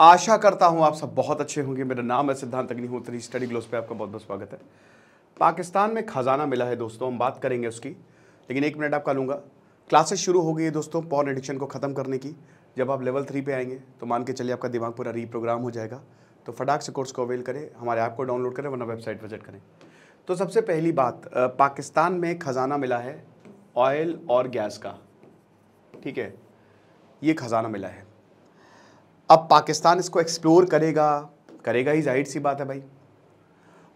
आशा करता हूँ आप सब बहुत अच्छे होंगे मेरा नाम है सिद्धांत अग्निहोत्री स्टडी ग्लोस पे आपका बहुत बहुत स्वागत है पाकिस्तान में खजाना मिला है दोस्तों हम बात करेंगे उसकी लेकिन एक मिनट आपका लूँगा क्लासेस शुरू हो गई है दोस्तों पॉन एडिक्शन को ख़त्म करने की जब आप लेवल थ्री पे आएंगे तो मान के चलिए आपका दिमाग पूरा रीप्रोग्राम हो जाएगा तो फटाक से कोर्स को अवेल करें हमारे ऐप को डाउनलोड करें वरना वेबसाइट विजिट करें तो सबसे पहली बात पाकिस्तान में ख़जाना मिला है ऑयल और गैस का ठीक है ये ख़जाना मिला है अब पाकिस्तान इसको एक्सप्लोर करेगा करेगा ही जाहिर सी बात है भाई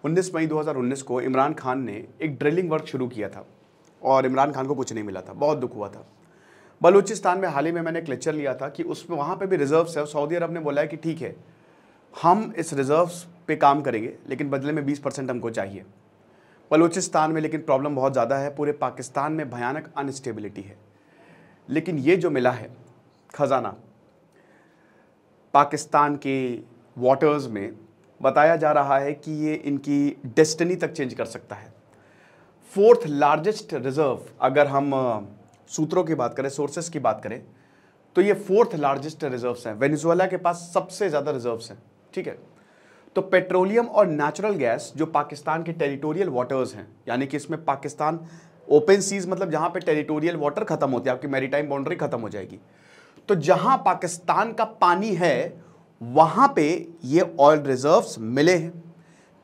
19 मई 2019 को इमरान खान ने एक ड्रिलिंग वर्क शुरू किया था और इमरान खान को कुछ नहीं मिला था बहुत दुख हुआ था बलूचिस्तान में हाल ही में मैंने एक लेक्चर लिया था कि उसमें वहाँ पर भी रिजर्व्स है सऊदी अरब ने बोला है कि ठीक है हम इस रिजर्व्स पे काम करेंगे लेकिन बदले में 20 परसेंट हमको चाहिए बलूचिस्तान में लेकिन प्रॉब्लम बहुत ज़्यादा है पूरे पाकिस्तान में भयानक अनस्टेबिलिटी है लेकिन ये जो मिला है ख़जाना पाकिस्तान के वाटर्स में बताया जा रहा है कि ये इनकी डेस्टिनी तक चेंज कर सकता है फोर्थ लार्जेस्ट रिज़र्व अगर हम सूत्रों की बात करें सोर्सेस की बात करें तो ये फोर्थ लार्जेस्ट रिजर्व्स हैं वेनेजुएला के पास सबसे ज़्यादा रिजर्व्स हैं ठीक है तो पेट्रोलियम और नेचुरल गैस जो पाकिस्तान के टेरिटोरियल वाटर्स हैं यानी कि इसमें पाकिस्तान ओपन सीज मतलब जहाँ पे टेरिटोरियल वाटर खत्म होती है आपकी मैरीटाइम बाउंड्री खत्म हो जाएगी तो जहां पाकिस्तान का पानी है वहां पे ये ऑयल रिजर्व्स मिले हैं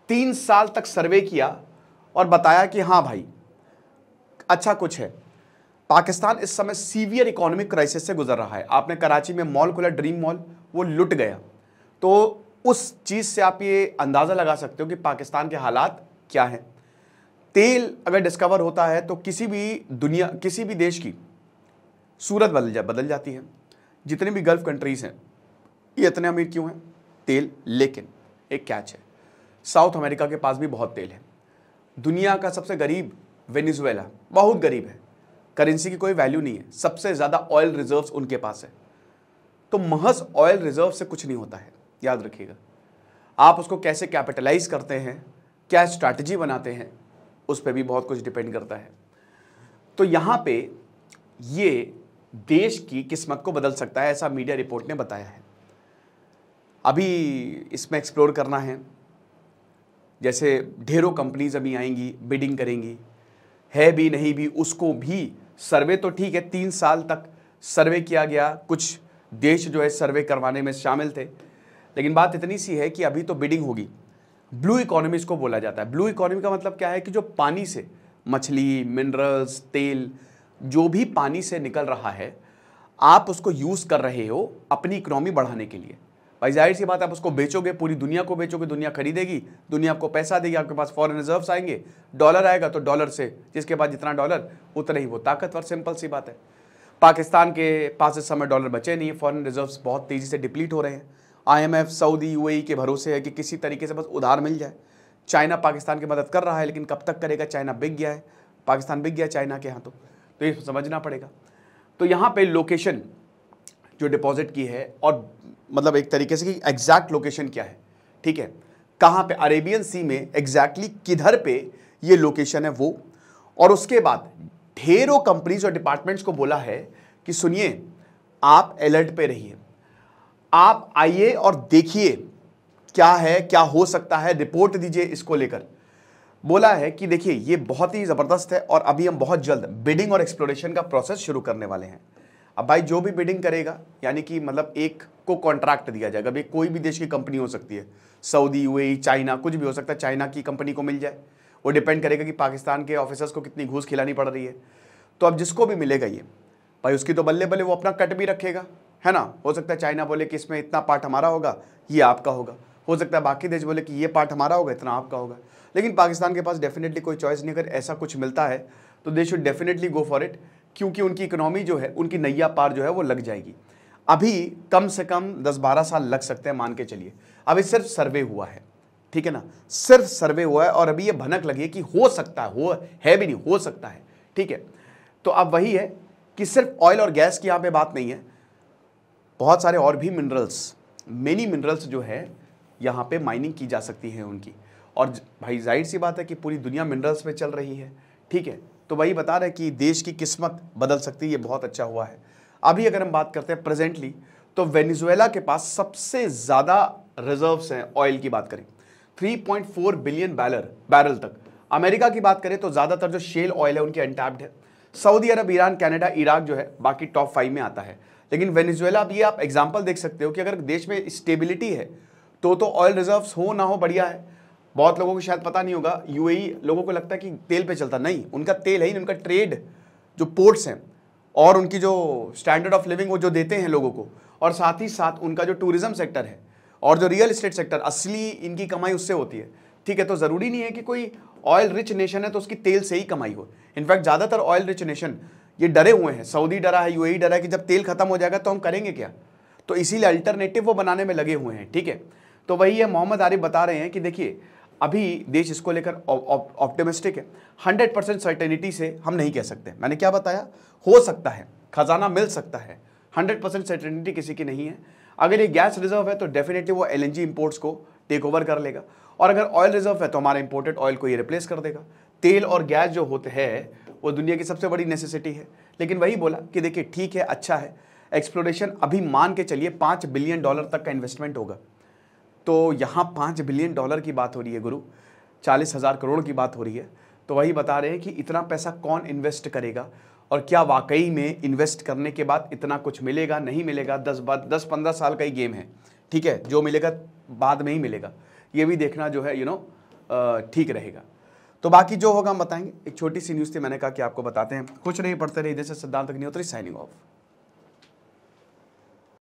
तीन साल तक सर्वे किया और बताया कि हाँ भाई अच्छा कुछ है पाकिस्तान इस समय सीवियर इकोनॉमिक क्राइसिस से गुजर रहा है आपने कराची में मॉल खुला ड्रीम मॉल वो लुट गया तो उस चीज़ से आप ये अंदाज़ा लगा सकते हो कि पाकिस्तान के हालात क्या हैं तेल अगर डिस्कवर होता है तो किसी भी दुनिया किसी भी देश की सूरत बदल जा बदल जाती है जितने भी गल्फ कंट्रीज़ हैं ये इतने अमीर क्यों हैं तेल लेकिन एक कैच है साउथ अमेरिका के पास भी बहुत तेल है दुनिया का सबसे गरीब वेनिजुएला बहुत गरीब है करेंसी की कोई वैल्यू नहीं है सबसे ज़्यादा ऑयल रिजर्व्स उनके पास है तो महज ऑयल रिजर्व से कुछ नहीं होता है याद रखिएगा आप उसको कैसे कैपिटलाइज करते हैं क्या स्ट्रैटेजी बनाते हैं उस पर भी बहुत कुछ डिपेंड करता है तो यहाँ पे ये देश की किस्मत को बदल सकता है ऐसा मीडिया रिपोर्ट ने बताया है अभी इसमें एक्सप्लोर करना है जैसे ढेरों कंपनीज अभी आएंगी बिडिंग करेंगी है भी नहीं भी उसको भी सर्वे तो ठीक है तीन साल तक सर्वे किया गया कुछ देश जो है सर्वे करवाने में शामिल थे लेकिन बात इतनी सी है कि अभी तो बिडिंग होगी ब्लू इकोनॉमी इसको बोला जाता है ब्लू इकोनॉमी का मतलब क्या है कि जो पानी से मछली मिनरल्स तेल जो भी पानी से निकल रहा है आप उसको यूज़ कर रहे हो अपनी इकोनॉमी बढ़ाने के लिए भाई जाहिर सी बात आप उसको बेचोगे पूरी दुनिया को बेचोगे दुनिया खरीदेगी दुनिया आपको पैसा देगी आपके पास फॉरेन रिजर्व्स आएंगे डॉलर आएगा तो डॉलर से जिसके बाद जितना डॉलर उतना ही वो ताकतवर सिंपल सी बात है पाकिस्तान के पास इस समय डॉलर बचे नहीं है फॉरन रिजर्व्स बहुत तेज़ी से डिप्लीट हो रहे हैं आईएमएफ सऊदी यूएई के भरोसे है कि किसी तरीके से बस उधार मिल जाए चाइना पाकिस्तान की मदद कर रहा है लेकिन कब तक करेगा चाइना बिक गया है पाकिस्तान बिक गया चाइना के हाथों तो तो ये समझना पड़ेगा तो यहाँ पे लोकेशन जो डिपॉजिट की है और मतलब एक तरीके से कि एग्जैक्ट लोकेशन क्या है ठीक है कहाँ पे अरेबियन सी में एग्जैक्टली exactly किधर पे ये लोकेशन है वो और उसके बाद ढेरों कंपनीज और डिपार्टमेंट्स को बोला है कि सुनिए आप अलर्ट पे रहिए आप आइए और देखिए क्या है क्या हो सकता है रिपोर्ट दीजिए इसको लेकर बोला है कि देखिए ये बहुत ही ज़बरदस्त है और अभी हम बहुत जल्द बिडिंग और एक्सप्लोरेशन का प्रोसेस शुरू करने वाले हैं अब भाई जो भी बिडिंग करेगा यानी कि मतलब एक को कॉन्ट्रैक्ट दिया जाएगा भाई कोई भी देश की कंपनी हो सकती है सऊदी यू चाइना कुछ भी हो सकता है चाइना की कंपनी को मिल जाए वो डिपेंड करेगा कि पाकिस्तान के ऑफिसर्स को कितनी घूस खिलानी पड़ रही है तो अब जिसको भी मिलेगा ये भाई उसकी तो बल्ले बल्ले वो अपना कट भी रखेगा है ना हो सकता है चाइना बोले कि इसमें इतना पार्ट हमारा होगा ये आपका होगा हो सकता है बाकी देश बोले कि ये पार्ट हमारा होगा इतना आपका होगा लेकिन पाकिस्तान के पास डेफिनेटली कोई चॉइस नहीं अगर ऐसा कुछ मिलता है तो they should definitely go for it क्योंकि उनकी इकोनॉमी जो है उनकी नैया पार जो है वो लग जाएगी अभी कम से कम 10-12 साल लग सकते हैं मान के चलिए अभी सिर्फ सर्वे हुआ है ठीक है ना सिर्फ सर्वे हुआ है और अभी ये भनक लगी है कि हो सकता है हो है भी नहीं हो सकता है ठीक है तो अब वही है कि सिर्फ ऑयल और गैस की यहाँ पे बात नहीं है बहुत सारे और भी मिनरल्स मेनी मिनरल्स जो है यहाँ पे माइनिंग की जा सकती है उनकी और भाई जाहिर सी बात है कि पूरी दुनिया मिनरल्स पे चल रही है ठीक है तो वही बता रहे कि देश की किस्मत बदल सकती है ये बहुत अच्छा हुआ है अभी अगर हम बात करते हैं प्रेजेंटली तो वेनेजुएला के पास सबसे ज़्यादा रिजर्व्स हैं ऑयल की बात करें 3.4 बिलियन बैलर बैरल तक अमेरिका की बात करें तो ज़्यादातर जो शेल ऑयल है उनकी अनटैप्ड है Saudi Arabia Iran Canada Iraq जो है बाकी टॉप फाइव में आता है लेकिन वेनेजुएला भी आप एग्जाम्पल देख सकते हो कि अगर देश में स्टेबिलिटी है तो तो ऑयल रिजर्व्स हो ना हो बढ़िया है बहुत लोगों को शायद पता नहीं होगा यूएई e लोगों को लगता है कि तेल पे चलता नहीं उनका तेल है ही उनका ट्रेड जो पोर्ट्स हैं और उनकी जो स्टैंडर्ड ऑफ लिविंग वो जो देते हैं लोगों को और साथ ही साथ उनका जो टूरिज्म सेक्टर है और जो रियल इस्टेट सेक्टर असली इनकी कमाई उससे होती है ठीक है तो ज़रूरी नहीं है कि कोई ऑयल रिच नेशन है तो उसकी तेल से ही कमाई हो इनफैक्ट ज़्यादातर ऑयल रिच नेशन ये डरे हुए हैं सऊदी डरा है यूएई e डरा है कि जब तेल खत्म हो जाएगा तो हम करेंगे क्या तो इसीलिए अल्टरनेटिव वो बनाने में लगे हुए हैं ठीक है तो वही है मोहम्मद आरिफ बता रहे हैं कि देखिए अभी देश इसको लेकर ऑप्टिमिस्टिक है हंड्रेड परसेंट सर्टेनिटी से हम नहीं कह सकते मैंने क्या बताया हो सकता है खजाना मिल सकता है हंड्रेड परसेंट सर्टेनिटी किसी की नहीं है अगर ये गैस रिजर्व है तो डेफिनेटली वो एल इंपोर्ट्स को टेक ओवर कर लेगा और अगर ऑयल रिजर्व है तो हमारे इंपोर्टेड ऑयल को ये रिप्लेस कर देगा तेल और गैस जो होते हैं वो दुनिया की सबसे बड़ी नेसेसिटी है लेकिन वही बोला कि देखिए ठीक है अच्छा है एक्सप्लोरेशन अभी मान के चलिए पाँच बिलियन डॉलर तक का इन्वेस्टमेंट होगा तो यहाँ पाँच बिलियन डॉलर की बात हो रही है गुरु चालीस हज़ार करोड़ की बात हो रही है तो वही बता रहे हैं कि इतना पैसा कौन इन्वेस्ट करेगा और क्या वाकई में इन्वेस्ट करने के बाद इतना कुछ मिलेगा नहीं मिलेगा दस बाद दस पंद्रह साल का ही गेम है ठीक है जो मिलेगा बाद में ही मिलेगा ये भी देखना जो है यू नो ठीक रहेगा तो बाकी जो होगा हम बताएंगे एक छोटी सी न्यूज़ थी मैंने कहा कि आपको बताते हैं कुछ नहीं पढ़ते इधर जैसे सिद्धांत अग्निहोत्री साइनिंग ऑफ